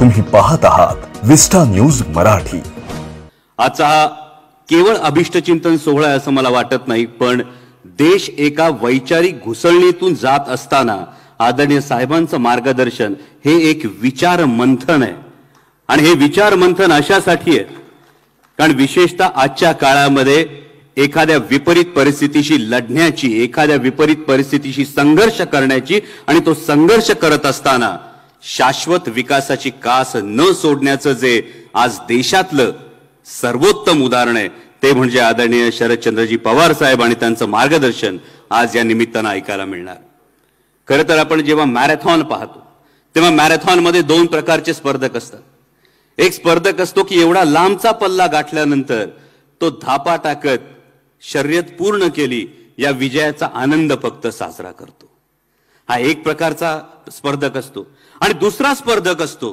तुम्ही पाहत आहात विस्टा न्यूज मराठी आजचा हा केवळ अभिष्टचिंतन सोहळा असं मला वाटत नाही पण देश एका वैचारिक घुसळणीतून जात असताना आदरणीय साहेबांचं मार्गदर्शन हे एक विचार मंथन आहे आणि हे विचार मंथन अशासाठी आहे कारण विशेषतः आजच्या काळामध्ये एखाद्या विपरीत परिस्थितीशी लढण्याची एखाद्या विपरीत परिस्थितीशी संघर्ष करण्याची आणि तो संघर्ष करत असताना शाश्वत विकासाची कास न सोडण्याचं जे आज देशातलं सर्वोत्तम उदाहरण आहे ते म्हणजे आदरणीय शरदचंद्रजी पवार साहेब आणि त्यांचं मार्गदर्शन आज या निमित्तानं ऐकायला मिळणार खरं तर आपण जेव्हा मॅरेथॉन पाहतो तेव्हा मॅरेथॉनमध्ये दोन प्रकारचे स्पर्धक असतात एक स्पर्धक असतो की एवढा लांबचा पल्ला गाठल्यानंतर तो धापा टाकत शर्यत पूर्ण केली या विजयाचा आनंद फक्त साजरा करतो हा एक प्रकारचा स्पर्धक असतो आणि दुसरा स्पर्धक असतो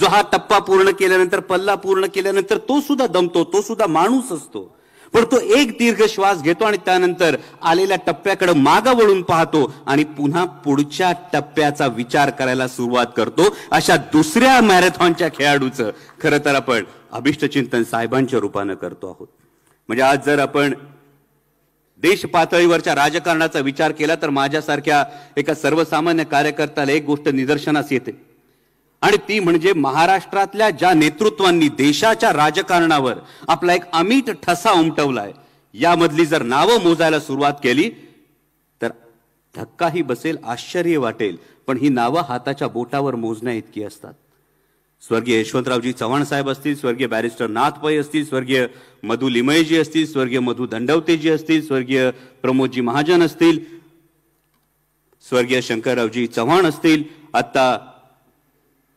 जो हा टप्पा पूर्ण केल्यानंतर पल्ला पूर्ण केल्यानंतर तो सुद्धा दमतो तो सुद्धा माणूस असतो पण तो एक दीर्घ श्वास घेतो आणि त्यानंतर आलेल्या टप्प्याकडे मागं वळून पाहतो आणि पुन्हा पुढच्या टप्प्याचा विचार करायला सुरुवात करतो अशा दुसऱ्या मॅरेथॉनच्या खेळाडूचं खरं तर आपण चिंतन साहेबांच्या रूपानं करतो आहोत म्हणजे आज जर आपण देश पातळीवरच्या राजकारणाचा विचार केला तर माझ्यासारख्या एका सर्वसामान्य कार्यकर्त्याला एक गोष्ट निदर्शनास येते आणि ती म्हणजे महाराष्ट्रातल्या ज्या नेतृत्वांनी देशाच्या राजकारणावर आपला एक अमित ठसा उमटवलाय यामधली जर नावं मोजायला सुरुवात केली तर धक्काही बसेल आश्चर्य वाटेल पण ही नावं हाताच्या बोटावर मोजण्या इतकी असतात स्वर्गीय यशवंतरावजी चव्हाण साहेब असतील स्वर्गीय बॅरिस्टर नाथ पै असतील स्वर्गीय मधु लिमयेजी असतील स्वर्गीय मधु दंडवतेजी असतील स्वर्गीय प्रमोदजी महाजन असतील स्वर्गीय शंकररावजी चव्हाण असतील आत्ता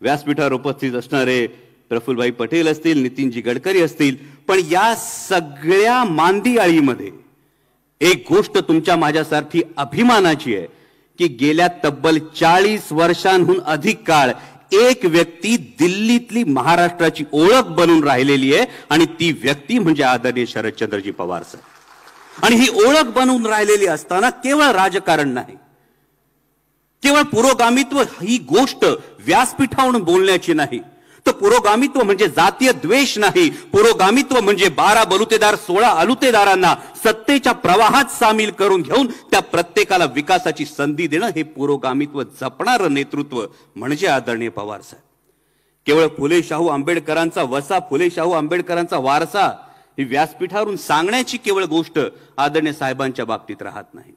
व्यासपीठावर उपस्थित असणारे प्रफुलभाई पटेल असतील नितीनजी गडकरी असतील पण या सगळ्या मांदी आळीमध्ये एक गोष्ट तुमच्या माझ्यासारखी अभिमानाची आहे की गेल्या तब्बल चाळीस वर्षांहून अधिक काळ एक व्यक्ती दिल्लीतली महाराष्ट्राची ओळख बनून राहिलेली आहे आणि ती व्यक्ती म्हणजे आदरणीय शरदचंद्रजी पवार सर आणि ही ओळख बनवून राहिलेली असताना केवळ राजकारण नाही केवळ पुरोगामित्व ही गोष्ट व्यासपीठावरून बोलण्याची नाही पुरोगामित्व म्हणजे जातीय द्वेष नाही पुरोगामित्व म्हणजे बारा बलुतेदार सोळा आलुतेदारांना सत्तेच्या प्रवाहात सामील करून घेऊन त्या प्रत्येकाला विकासाची संधी देणं हे पुरोगामित्व जपणारं नेतृत्व म्हणजे आदरणीय पवार साहेब केवळ फुले शाहू आंबेडकरांचा वसा फुले शाहू आंबेडकरांचा वारसा ही व्यासपीठावरून सांगण्याची केवळ गोष्ट आदरणीय साहेबांच्या बाबतीत राहत नाही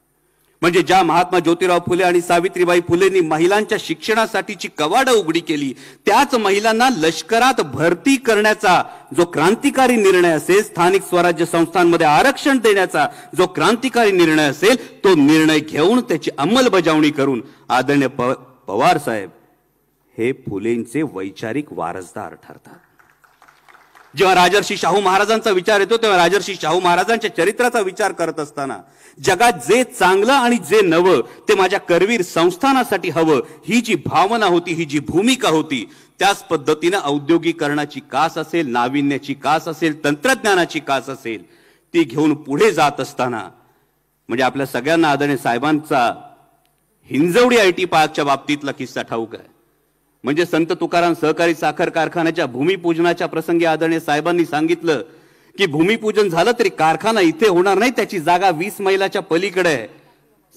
म्हणजे ज्या महात्मा ज्योतिराव फुले आणि सावित्रीबाई फुलेंनी महिलांच्या शिक्षणासाठीची कवाडं उघडी केली त्याच महिलांना लष्करात भरती करण्याचा जो क्रांतिकारी निर्णय असेल स्थानिक स्वराज्य संस्थांमध्ये आरक्षण देण्याचा जो क्रांतिकारी निर्णय असेल तो निर्णय घेऊन त्याची अंमलबजावणी करून आदरणीय पवार साहेब हे फुलेंचे वैचारिक वारसदार ठरतात जेव्हा राजर्षी शाहू महाराजांचा विचार येतो तेव्हा राजर्षी शाहू महाराजांच्या चरित्राचा विचार करत असताना जगात जे चांगलं आणि जे नवं ते माझ्या करवीर संस्थानासाठी हवं ही जी भावना होती ही जी भूमिका होती त्याच पद्धतीनं औद्योगिकरणाची कास असेल नाविन्याची कास असेल तंत्रज्ञानाची कास असेल ती घेऊन पुढे जात असताना म्हणजे आपल्या सगळ्यांना आदरणीय साहेबांचा हिंजवडी आय टी पार्कच्या बाबतीतला किस्सा ठाऊक आहे म्हणजे संत तुकाराम सहकारी साखर कारखान्याच्या भूमिपूजनाच्या प्रसंगी आदरणीय साहेबांनी सांगितलं की भूमिपूजन झालं तरी कारखाना इथे होणार नाही त्याची जागा वीस मैलाच्या पलीकडे आहे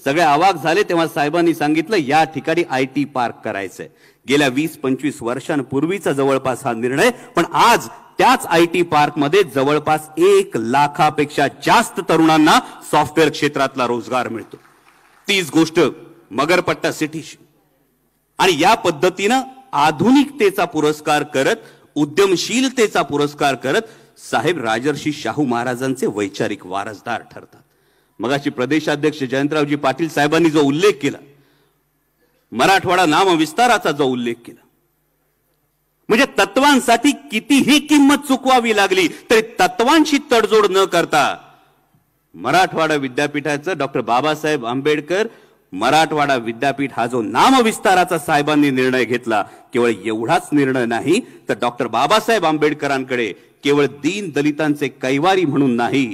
सगळे आवाक झाले तेव्हा साहेबांनी सांगितलं या ठिकाणी आय टी पार्क करायचंय गेल्या वीस पंचवीस वर्षांपूर्वीचा जवळपास हा निर्णय पण आज त्याच आय टी पार्कमध्ये जवळपास एक लाखापेक्षा जास्त तरुणांना सॉफ्टवेअर क्षेत्रातला रोजगार मिळतो तीच गोष्ट मगरपट्टा सिटीशी आणि या पद्धतीनं आधुनिकतेचा पुरस्कार करत उद्यमशीलतेचा पुरस्कार करत साहेब राजर्षी शाहू महाराजांचे वैचारिक वारसदार ठरतात मगाशी प्रदेशाध्यक्ष जयंतरावजी पाटील साहेबांनी जो उल्लेख केला मराठवाडा नामविस्ताराचा विस्ताराचा जो उल्लेख केला म्हणजे तत्वांसाठी कितीही किंमत चुकवावी लागली तरी तत्वांशी तडजोड न करता मराठवाडा विद्यापीठाचं डॉक्टर बाबासाहेब आंबेडकर मराठवाडा विद्यापीठ हा जो नामविस्ताराचा साहेबांनी निर्णय घेतला केवळ एवढाच निर्णय नाही तर डॉक्टर बाबासाहेब आंबेडकरांकडे केवळ दीन दलितांचे कैवारी म्हणून नाही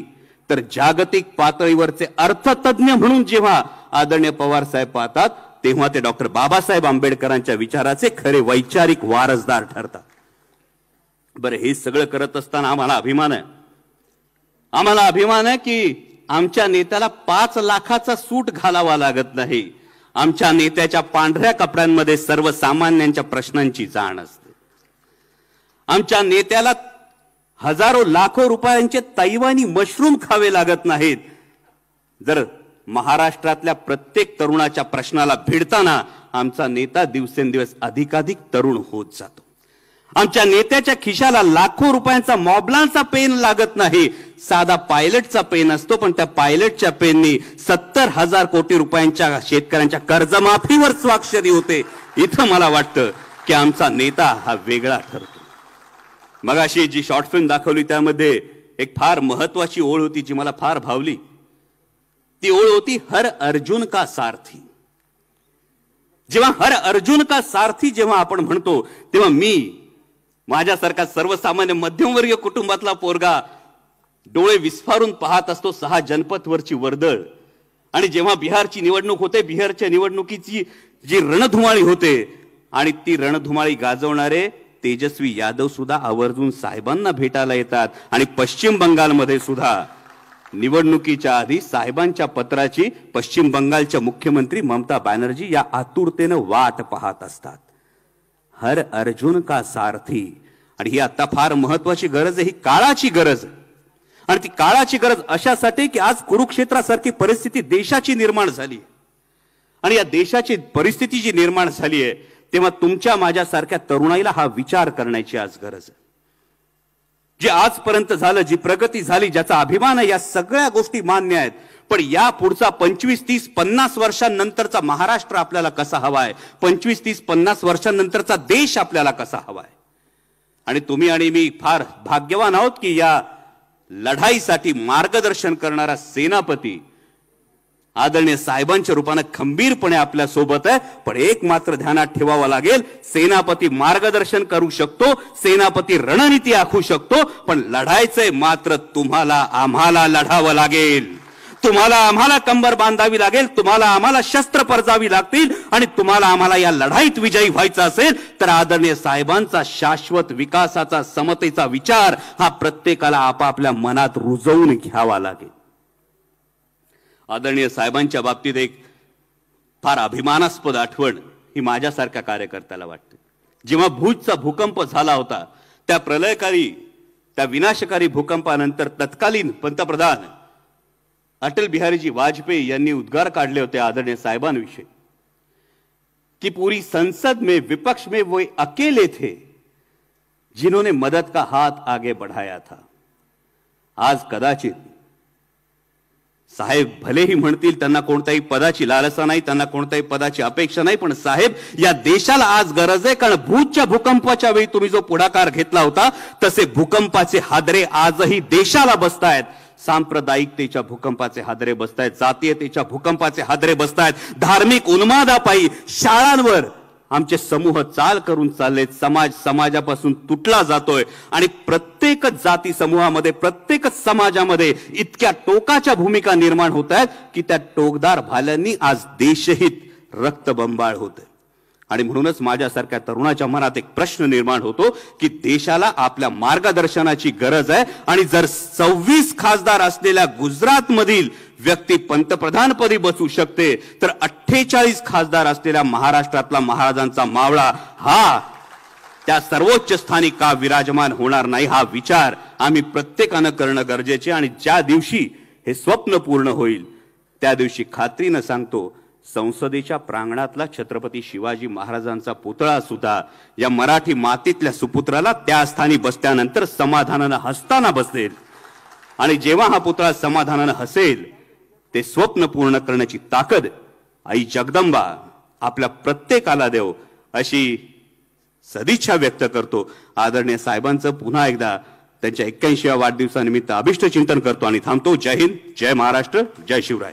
तर जागतिक पातळीवरचे अर्थतज्ञ म्हणून जेव्हा आदरणीय पवार साहेब पाहतात तेव्हा ते डॉक्टर बाबासाहेब आंबेडकरांच्या विचाराचे खरे वैचारिक वारसदार ठरतात बरं हे सगळं करत असताना आम्हाला अभिमान आहे आम्हाला अभिमान आहे की आमच्या नेत्याला पाच लाखाचा सूट घालावा लागत नाही आमच्या नेत्याच्या पांढऱ्या कपड्यांमध्ये सर्वसामान्यांच्या प्रश्नांची जाण असते आमच्या नेत्याला हजारो लाखो रुपयांचे तैवानी मशरूम खावे लागत नाहीत जर महाराष्ट्रातल्या प्रत्येक तरुणाच्या प्रश्नाला भिडताना आमचा नेता दिवसेंदिवस अधिकाधिक तरुण होत जातो आमच्या नेत्याच्या खिशाला लाखो रुपयांचा मॉबलांचा पेन लागत नाही साधा पायलटचा पेन असतो पण त्या पायलटच्या पेननी सत्तर हजार कोटी रुपयांच्या शेतकऱ्यांच्या कर्जमाफीवर स्वाक्षरी होते इथं मला वाटतं की आमचा नेता हा वेगळा ठरतो मग अशी जी शॉर्ट फिल्म दाखवली त्यामध्ये एक फार महत्वाची ओळ होती जी मला फार भावली ती ओळ होती हर अर्जुन का सारथी जेव्हा हर अर्जुन का सारथी जेव्हा आपण म्हणतो तेव्हा मी माझ्यासारखा सर्वसामान्य मध्यमवर्गीय कुटुंबातला पोरगा डोळे विस्फारून पाहत असतो सहा जनपथवरची वर्दळ आणि जेव्हा बिहारची निवडणूक होते बिहारच्या निवडणुकीची जी रणधुमाळी होते आणि ती रणधुमाळी गाजवणारे तेजस्वी यादव सुद्धा आवर्जून साहेबांना भेटायला येतात आणि पश्चिम बंगालमध्ये सुद्धा निवडणुकीच्या आधी साहेबांच्या पत्राची पश्चिम बंगालच्या मुख्यमंत्री ममता बॅनर्जी या आतुरतेनं वाट पाहत असतात हर अर्जुन का सारथी आणि ही आता फार महत्वाची गरज आहे ही काळाची गरज आणि ती काळाची गरज अशासाठी की आज कुरुक्षेत्रासारखी परिस्थिती देशाची निर्माण झाली आणि या देशाची परिस्थिती जी निर्माण झाली आहे तेव्हा तुमच्या माझ्यासारख्या तरुणाईला हा विचार करण्याची आज गरज आहे जे आजपर्यंत झालं जी प्रगती झाली ज्याचा अभिमान आहे या सगळ्या गोष्टी मान्य आहेत पण या पुढचा पंचवीस तीस पन्नास वर्षांनंतरचा महाराष्ट्र आपल्याला कसा हवाय पंचवीस तीस पन्नास वर्षांनंतरचा देश आपल्याला कसा हवाय आणि तुम्ही आणि मी फार भाग्यवान आहोत की या लढाईसाठी मार्गदर्शन करणारा सेनापती आदरणीय साहेबांच्या रूपाने खंबीरपणे आपल्या सोबत आहे पण एक मात्र ध्यानात ठेवावं लागेल सेनापती मार्गदर्शन करू शकतो सेनापती रणनीती आखू शकतो पण लढायचंय मात्र तुम्हाला आम्हाला लढावं लागेल तुम्हाला आम्हाला कंबर बांधावी लागेल तुम्हाला आम्हाला शस्त्र परजावी लागतील आणि तुम्हाला आम्हाला या लढाईत विजयी व्हायचा असेल तर आदरणीय साहेबांचा शाश्वत विकासाचा समतेचा विचार हा प्रत्येकाला आपापल्या मनात रुजवून घ्यावा लागेल आदरणीय साहेबांच्या बाबतीत एक फार अभिमानास्पद आठवण ही माझ्यासारख्या कार्यकर्त्याला वाटते जेव्हा भूजचा भूकंप झाला होता त्या प्रलयकारी त्या विनाशकारी भूकंपानंतर तत्कालीन पंतप्रधान अटल बिहारीजी वाजपेयी यांनी उद्गार काढले होते आदरणीय साहेबांविषयी की पूरी संसद में विपक्ष में वो अकेले थे जिन्होंने मदत का हाथ आगे बढ़ाया था आज कदाचित साहेब भलेही म्हणतील त्यांना कोणत्याही पदाची लालसा नाही त्यांना कोणत्याही पदाची अपेक्षा नाही पण साहेब या देशाला आज गरज आहे कारण भूतच्या भूकंपाच्या वेळी तुम्ही जो पुढाकार घेतला होता तसे भूकंपाचे हादरे आजही देशाला बसतायत सांप्रदायिकतेच्या भूकंपाचे हादरे बसत आहेत जातीयतेच्या भूकंपाचे हादरे बसतायत धार्मिक उन्मादापायी शाळांवर आमचे समूह चाल करून चाललेत समाज समाजापासून तुटला जातोय आणि प्रत्येकच जाती समूहामध्ये प्रत्येकच समाजामध्ये इतक्या टोकाच्या भूमिका निर्माण होत आहेत की त्या टोकदार भाल्यांनी आज देशहित रक्तबंबाळ होत आहे आणि म्हणूनच माझ्यासारख्या तरुणाच्या मनात एक प्रश्न निर्माण होतो की देशाला आपल्या मार्गदर्शनाची गरज आहे आणि जर सव्वीस खासदार असलेल्या गुजरातमधील व्यक्ती पंतप्रधानपदी बसू शकते तर अठ्ठेचाळीस खासदार असलेल्या महाराष्ट्रातला महाराजांचा मावळा हा त्या सर्वोच्च स्थानी का विराजमान होणार नाही हा विचार आम्ही प्रत्येकानं करणं गरजेचे आणि ज्या दिवशी हे स्वप्न पूर्ण होईल त्या दिवशी खात्रीनं सांगतो संसदेच्या प्रांगणातला छत्रपती शिवाजी महाराजांचा पुतळा सुद्धा या मराठी मातीतल्या सुपुत्राला त्या स्थानी बसल्यानंतर समाधानानं हसताना बसेल आणि जेव्हा हा पुतळा समाधानानं हसेल ते स्वप्न पूर्ण करण्याची ताकद आई जगदंबा आपल्या प्रत्येकाला देव अशी सदिच्छा व्यक्त करतो आदरणीय साहेबांचं पुन्हा एकदा त्यांच्या एक्क्याऐंशीव्या वाढदिवसानिमित्त अभिष्ट चिंतन करतो आणि थांबतो जय हिंद जय महाराष्ट्र जय शिवराय